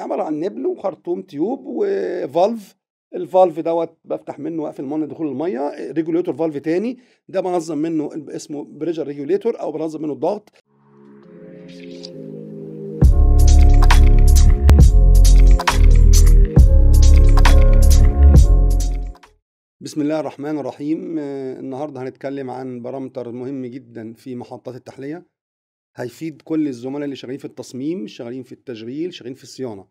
دلوقتي عباره عن نبل وخرطوم تيوب وفالف الفالف دوت بفتح منه واقفل مانع دخول الميه ريجوليتور فالف تاني ده بنظم منه اسمه بريجر ريجوليتور او بنظم منه الضغط بسم الله الرحمن الرحيم النهارده هنتكلم عن بارامتر مهم جدا في محطات التحليه هيفيد كل الزملاء اللي شغالين في التصميم شغالين في التشغيل شغالين في الصيانه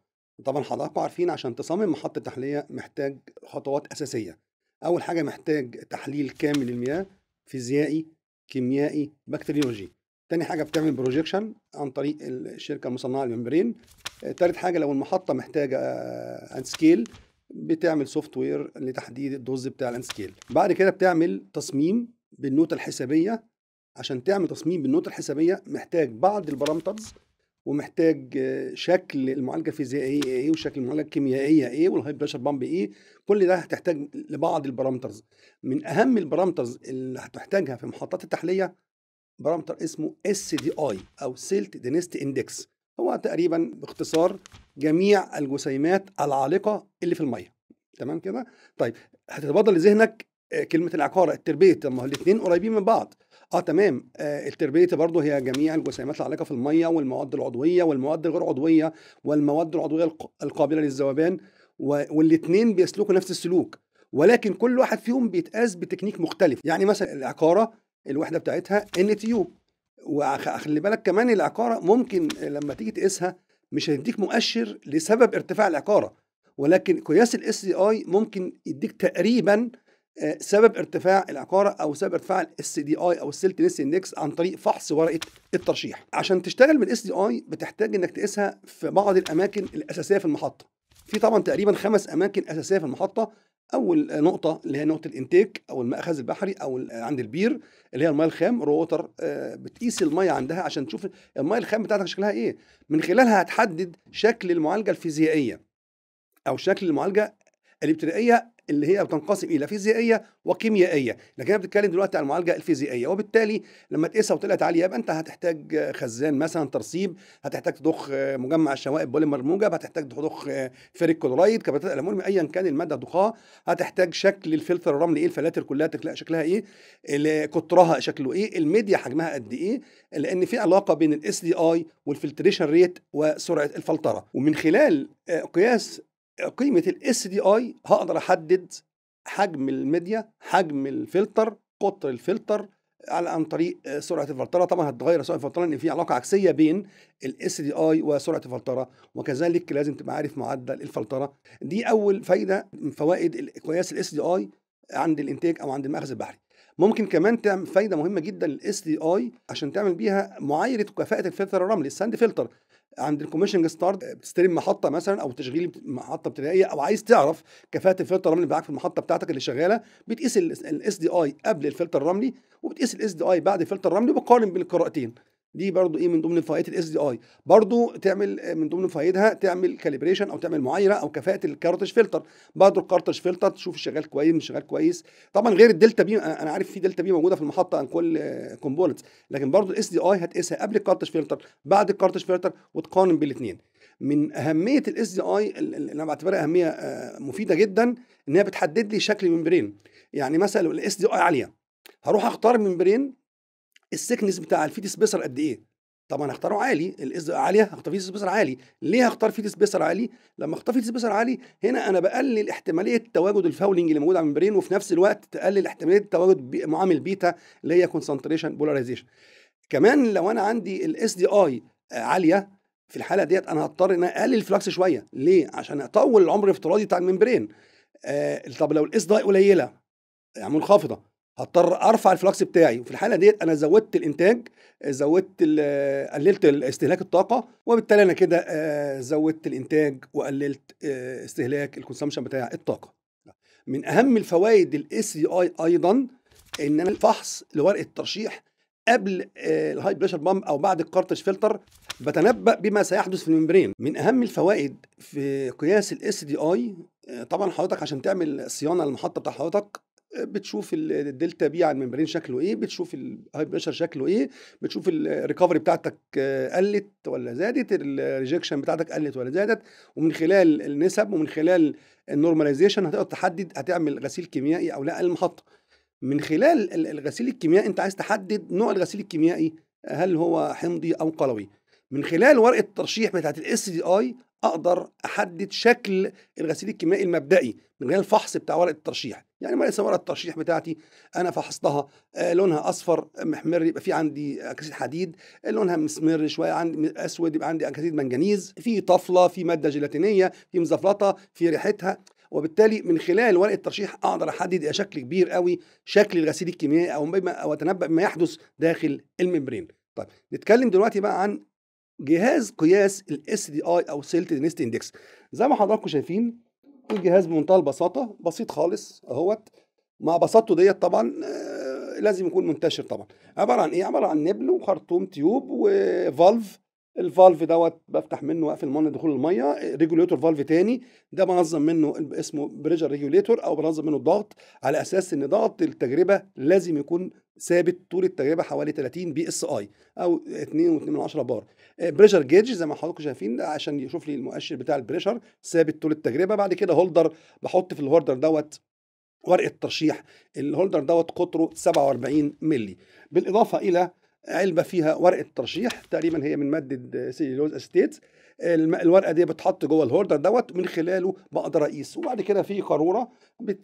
طبعا حضراتكم عارفين عشان تصمم محطه تحليه محتاج خطوات اساسيه اول حاجه محتاج تحليل كامل للمياه فيزيائي كيميائي بكتيريولوجي تاني حاجه بتعمل بروجيكشن عن طريق الشركه المصنعه الممبرين تالت حاجه لو المحطه محتاجه اند آه، سكيل بتعمل سوفت وير لتحديد الدوز بتاع الاند سكيل بعد كده بتعمل تصميم بالنوتة الحسابية عشان تعمل تصميم بالنوت الحسابية محتاج بعض البارامترز ومحتاج آه، شكل المعالجه الفيزيائيه ايه وشكل المعالجه الكيميائيه ايه والهاي بريشر بامب ايه كل ده هتحتاج لبعض البارامترز من اهم البارامترز اللي هتحتاجها في محطات التحليه بارامتر اسمه اس دي اي او سيلت دينست اندكس هو تقريبا باختصار جميع الجسيمات العالقه اللي في الميه تمام كده طيب هتتبادر لذهنك آه، كلمه العقاره التربيه طب ما هو الاثنين قريبين من بعض اه تمام آه التربيه برضه هي جميع الجسيمات العالقه في الميه والمواد العضويه والمواد الغير عضويه والمواد العضويه القابله للذوبان والاثنين بيسلكوا نفس السلوك ولكن كل واحد فيهم بيتقاس بتكنيك مختلف يعني مثلا العقاره الوحده بتاعتها ان تي يو وخلي بالك كمان العقاره ممكن لما تيجي تقيسها مش هيديك مؤشر لسبب ارتفاع العقاره ولكن قياس الاس اي ممكن يديك تقريبا آه، سبب ارتفاع العقاره او سبب ارتفاع الاس دي اي او السيلتنس اندكس عن طريق فحص ورقه الترشيح عشان تشتغل بالاس دي اي بتحتاج انك تقيسها في بعض الاماكن الاساسيه في المحطه في طبعا تقريبا خمس اماكن اساسيه في المحطه اول نقطه اللي هي نقطه الانتيك او المأخذ البحري او عند البير اللي هي الميه الخام روتر آه، بتقيس الميه عندها عشان تشوف الميه الخام بتاعتك شكلها ايه من خلالها هتحدد شكل المعالجه الفيزيائيه او شكل المعالجه الابتدائيه اللي هي بتنقسم الى فيزيائيه وكيميائيه لكن انا بتكلم دلوقتي عن المعالجه الفيزيائيه وبالتالي لما تقيسها وطلعت عاليه يبقى انت هتحتاج خزان مثلا ترسيب هتحتاج تضخ مجمع الشوائب بوليمر موجب هتحتاج تضخ فيريك كلورايد كبريتات الالومنيوم ايا كان الماده تضخها هتحتاج شكل الفلتر الرملي ايه الفلاتر كلها تخلق شكلها ايه قطرها شكله ايه الميديا حجمها قد ايه لان في علاقه بين الاس دي اي والفلتريشن ريت وسرعه الفلتره ومن خلال آه، قياس قيمه الاس دي اي هقدر احدد حجم الميديا حجم الفلتر قطر الفلتر على عن طريق آه، سرعه الفلتره طبعا هتتغير سرعه الفلتره لان في علاقه عكسيه بين الاس دي اي وسرعه الفلتره وكذلك لازم تبقى عارف معدل الفلتره دي اول فايده من فوائد قياس الاس دي اي عند الانتاج او عند المخزن البحري ممكن كمان تعمل فايده مهمه جدا للاس دي اي عشان تعمل بيها معايره كفاءه الفلتر الرملي الساند فلتر عند الكوميشنج ستارت آه، بتستلم محطه مثلا او تشغيل محطه ابتدائيه او عايز تعرف كفاءه الفلتر الرملي بتاعك في المحطه بتاعتك اللي شغاله بتقيس الاس دي اي قبل الفلتر الرملي وبتقيس الاس دي اي بعد الفلتر الرملي وبقارن بين القراءتين دي برضو ايه من ضمن فوائد الاس دي اي برضو تعمل آه، من ضمن فوائدها تعمل كاليبريشن او تعمل معايره او كفاءه الكارتج فلتر برضو الكارتج فلتر تشوف شغال كويس مش شغال كويس طبعا غير الدلتا بي انا عارف في دلتا بي موجوده في المحطه عن كل كومبوننتس آه، لكن برضو الاس دي اي هتقيسها قبل الكارتج فلتر بعد الكارتج فلتر وتقارن بالاثنين من اهميه الاس دي اي اللي انا بعتبرها اهميه آه، مفيده جدا ان هي بتحدد لي شكل الممبرين يعني مثلا الاس دي اي عاليه هروح اختار ممبرين السكنس بتاع الفيت سبيسر قد ايه طبعا هختاره عالي الاز عاليه هختار فيت سبيسر عالي ليه هختار فيت سبيسر عالي لما اختار فيت سبيسر عالي هنا انا بقلل احتماليه تواجد الفاولنج اللي موجود على المبرين وفي نفس الوقت تقلل احتماليه تواجد بي معامل بيتا اللي هي كونسنتريشن بولاريزيشن كمان لو انا عندي الاس دي اي عاليه في الحاله ديت انا هضطر ان اقلل الفلكس شويه ليه عشان اطول العمر الافتراضي بتاع الممبرين آه طب لو الاس دي قليله يعني منخفضه هضطر ارفع الفلكس بتاعي وفي الحاله ديت انا زودت الانتاج زودت قللت استهلاك الطاقه وبالتالي انا كده آه، زودت الانتاج وقللت آه، استهلاك الكونسمشن بتاع الطاقه من اهم الفوائد الاس اي ايضا ان انا الفحص لورقه الترشيح قبل الهاي بريشر بامب او بعد الكارتش فلتر بتنبأ بما سيحدث في الممبرين من اهم الفوائد في قياس الاس دي اي آه، طبعا حضرتك عشان تعمل صيانه للمحطه بتاع حضرتك بتشوف الدلتا بي على الممبرين شكله ايه بتشوف الهاي بريشر شكله ايه بتشوف الريكفري بتاعتك قلت ولا زادت الريجكشن بتاعتك قلت ولا زادت ومن خلال النسب ومن خلال النورماليزيشن هتقدر تحدد هتعمل غسيل كيميائي او لا المحطه من خلال الغسيل الكيميائي انت عايز تحدد نوع الغسيل الكيميائي هل هو حمضي او قلوي من خلال ورقه الترشيح بتاعت الاس دي اي اقدر احدد شكل الغسيل الكيميائي المبدئي من خلال الفحص بتاع ورقه الترشيح يعني مثلا ورقه الترشيح بتاعتي انا فحصتها آه، لونها اصفر آه، محمر يبقى في عندي اكسيد حديد آه، لونها مسمر شويه عندي اسود يبقى عندي اكسيد منجنيز في طفله في ماده جيلاتينيه في مزفلطه في ريحتها وبالتالي من خلال ورقه الترشيح اقدر احدد يا شكل كبير قوي شكل الغسيل الكيميائي او او اتنبا بما يحدث داخل الممبرين طيب نتكلم دلوقتي بقى عن جهاز قياس الاس دي اي او سيلت نست اندكس زي ما حضراتكم شايفين الجهاز بمنتهى البساطه بسيط خالص اهوت مع بساطته ديت طبعا آه، لازم يكون منتشر طبعا عباره عن ايه عباره عن نبل وخرطوم تيوب وفالف الفالف دوت بفتح منه واقفل مانع دخول الميه ريجوليتور فالف تاني ده بنظم منه اسمه بريجر ريجوليتور او بنظم منه الضغط على اساس ان ضغط التجربه لازم يكون ثابت طول التجربه حوالي 30 بي اس اي او 2.2 بار آه، بريشر جيج زي ما حضراتكم شايفين ده عشان يشوف لي المؤشر بتاع البريشر ثابت طول التجربه بعد كده هولدر بحط في الهولدر دوت ورقه ترشيح الهولدر دوت قطره 47 مللي بالاضافه الى علبه فيها ورقه ترشيح تقريبا هي من ماده سيلوز استيت الورقه دي بتحط جوه الهولدر دوت من خلاله بقدر اقيس وبعد كده في قاروره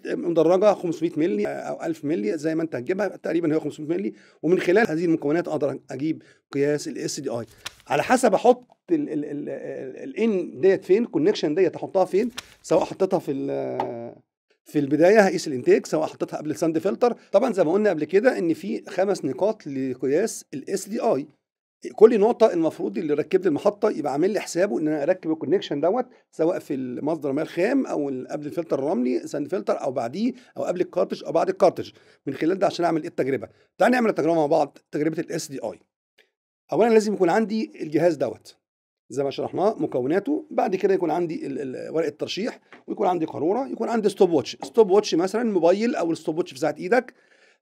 مدرجه 500 مللي او 1000 مللي زي ما انت هتجيبها تقريبا هي 500 مللي ومن خلال هذه المكونات اقدر اجيب قياس الاس دي اي على حسب احط الان ديت فين الكونكشن ديت احطها فين سواء حطيتها في في البدايه هقيس الانتاج سواء حطيتها قبل الساند فلتر طبعا زي ما قلنا قبل كده ان في خمس نقاط لقياس الاس دي اي كل نقطه المفروض اللي ركب لي المحطه يبقى عامل لي حسابه ان انا اركب الكونكشن دوت سواء في المصدر المياه الخام او قبل الفلتر الرملي ساند فلتر او بعديه او قبل الكارتج او بعد الكارتج من خلال ده عشان اعمل ايه التجربه تعال نعمل التجربه مع بعض تجربه الاس دي اي اولا لازم يكون عندي الجهاز دوت زي ما شرحناه مكوناته بعد كده يكون عندي ورقه ترشيح ويكون عندي قاروره يكون عندي ستوب واتش ستوب واتش مثلا موبايل او الستوب واتش في ساعه ايدك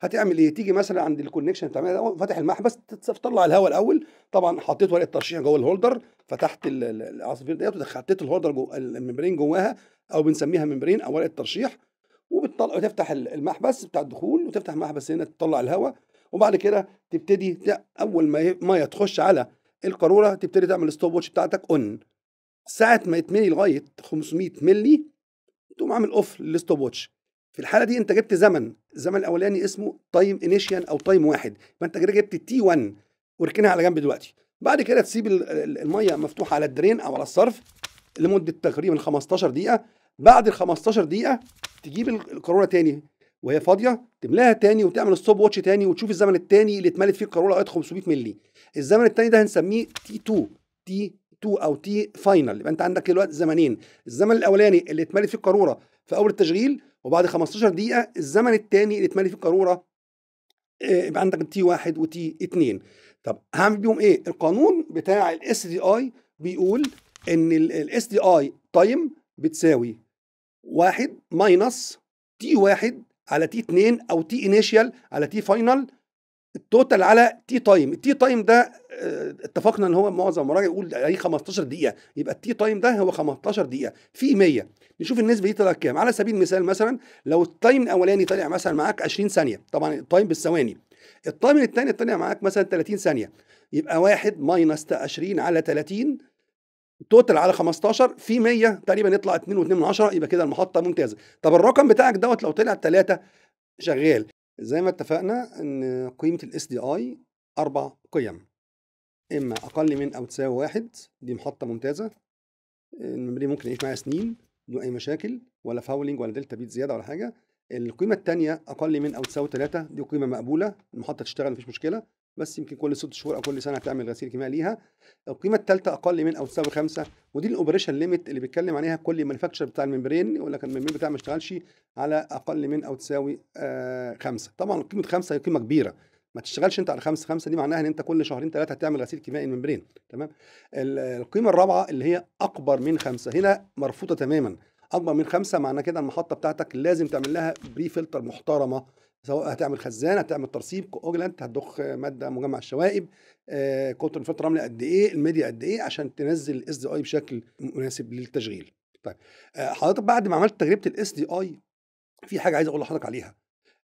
هتعمل ايه تيجي مثلا عند الكونكشن بتعملها فاتح المحبس تطلع الهواء الاول طبعا حطيت ورقه ترشيح جوه الهولدر فتحت العصافير ديت وحطيت الهولدر جوه الممبرين جواها او بنسميها ممبرين او ورقه ترشيح وبتطلع وتفتح المحبس بتاع الدخول وتفتح محبس هنا تطلع الهواء وبعد كده تبتدي اول ما ميه تخش على القاروره تبتدي تعمل الستوب واتش بتاعتك اون ساعه ما يتملي لغايه 500 ملي تقوم عامل اوف للستوب واتش في الحاله دي انت جبت زمن الزمن الاولاني اسمه تايم انيشيال او تايم واحد فانت كده جبت تي 1 وركنها على جنب دلوقتي بعد كده تسيب الميه مفتوحه على الدرين او على الصرف لمده تقريبا 15 دقيقه بعد ال 15 دقيقه تجيب القاروره تاني وهي فاضيه تملاها تاني وتعمل ستوب واتش تاني وتشوف الزمن التاني اللي اتملت فيه القاروره لغايه 500 مللي الزمن التاني ده هنسميه تي 2 تي 2 او تي فاينل يبقى انت عندك دلوقتي زمنين الزمن الاولاني اللي اتملت فيه القاروره في اول التشغيل وبعد 15 دقيقه الزمن التاني اللي اتملت فيه القاروره آه، يبقى عندك تي 1 وتي 2 طب هعمل بيهم ايه القانون بتاع الاس دي اي بيقول ان الاس دي اي تايم بتساوي 1 ماينص تي 1 على تي 2 او تي انيشال على تي فاينل التوتال على تي تايم التي تايم ده آه، اتفقنا ان هو معظم المراجع يقول عليه 15 دقيقه يبقى التي تايم ده هو 15 دقيقه في 100 نشوف النسبه دي طلعت كام على سبيل المثال مثلا لو التايم الاولاني طلع مثلا معاك 20 ثانيه طبعا التايم بالثواني التايم الثاني طلع معاك مثلا 30 ثانيه يبقى 1 ماينس 20 على 30 توتال على 15 في 100 تقريبا يطلع 2.2 يبقى كده المحطه ممتازه طب الرقم بتاعك دوت لو طلع 3 شغال زي ما اتفقنا ان قيمه الاس دي اي اربع قيم اما اقل من او تساوي واحد دي محطه ممتازه الميموري ممكن يعيش معايا سنين بدون اي مشاكل ولا فاولنج ولا دلتا بيت زياده ولا حاجه القيمه الثانيه اقل من او تساوي 3 دي قيمه مقبوله المحطه تشتغل مفيش مشكله بس يمكن كل ست شهور او كل سنه هتعمل غسيل كيميائي ليها القيمه الثالثه اقل من او تساوي خمسه ودي الاوبريشن ليميت اللي بيتكلم عليها كل المانيفاكتشر بتاع الممبرين يقول لك الممبرين بتاعي ما اشتغلش على اقل من او تساوي آه خمسه طبعا قيمه خمسه هي قيمه كبيره ما تشتغلش انت على خمسة خمسة دي معناها ان انت كل شهرين ثلاثة هتعمل غسيل كيميائي الممبرين تمام القيمة الرابعة اللي هي اكبر من خمسة هنا مرفوضة تماما اكبر من خمسة معناها كده المحطة بتاعتك لازم تعمل لها بري فلتر محترمة سواء هتعمل خزان هتعمل ترسيب كاورلاند هتضخ ماده مجمع الشوائب آه، كتر رمل قد ايه الميديا قد ايه عشان تنزل الاس دي اي بشكل مناسب للتشغيل طيب آه، حضرتك بعد ما عملت تجربه الاس دي اي في حاجه عايز اقول لحضرتك عليها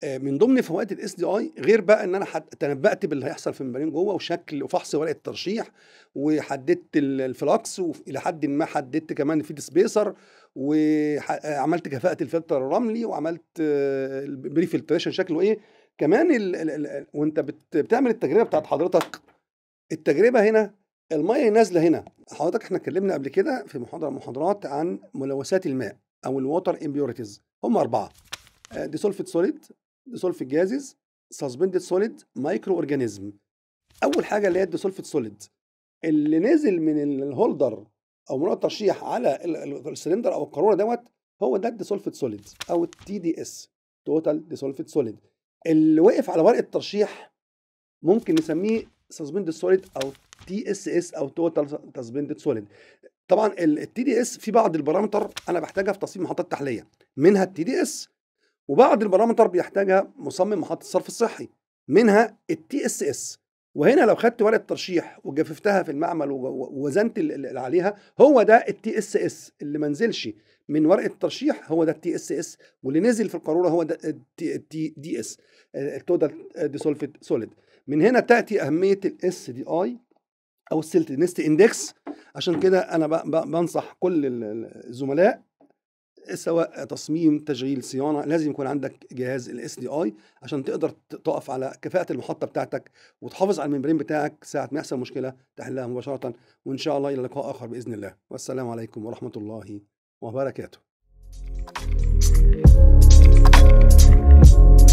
آه، من ضمن فوائد الاس دي اي غير بقى ان انا تنبأت باللي هيحصل في المبالين جوه وشكل وفحص ورقه الترشيح وحددت الفلاكس والى حد ما حددت كمان في سبيسر وعملت كفاءه الفلتر الرملي وعملت آه، البري فلتريشن شكله ايه كمان الـ الـ الـ وانت بتعمل التجربه بتاعت حضرتك التجربه هنا الميه نازله هنا حضرتك احنا اتكلمنا قبل كده في محاضره محاضرات عن ملوثات الماء او الووتر امبيورتيز هم اربعه ديسولفيت سوليد ديسولفيت جازز سسبندد سوليد مايكرو اورجانيزم اول حاجه اللي هي الديسولفيت سوليد اللي نزل من الهولدر او مرونه الترشيح على السلندر او القاروره دوت هو ده الديسولفيد سوليد او التي دي اس توتال ديسولفيد سوليد اللي وقف على ورقه الترشيح ممكن نسميه سسبندد سوليد او تي اس اس او توتال سسبندد سوليد طبعا التي دي اس في بعض البارامتر انا بحتاجها في تصميم محطات تحليه منها التي دي اس وبعض البارامتر بيحتاجها مصمم محطه الصرف الصحي منها التي اس اس وهنا لو خدت ورقه ترشيح وجففتها في المعمل ووزنت اللي عليها هو ده التي اس اس اللي ما نزلش من ورقه الترشيح هو ده التي اس اس واللي نزل في القاروره هو ده التي دي اس التوتال ديسولفيد سوليد من هنا تاتي اهميه الاس دي اي او السلت نست اندكس عشان كده انا بنصح كل الزملاء سواء تصميم تشغيل صيانه لازم يكون عندك جهاز الاس دي اي عشان تقدر تقف على كفاءه المحطه بتاعتك وتحافظ على الممبرين بتاعك ساعه ما يحصل مشكله تحلها مباشره وان شاء الله الى لقاء اخر باذن الله والسلام عليكم ورحمه الله وبركاته.